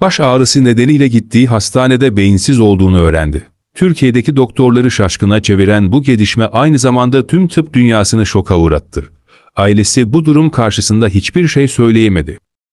Baş ağrısı nedeniyle gittiği hastanede beyinsiz olduğunu öğrendi. Türkiye'deki doktorları şaşkına çeviren bu gelişme aynı zamanda tüm tıp dünyasını şoka uğrattı. Ailesi bu durum karşısında hiçbir şey söyleyemedi.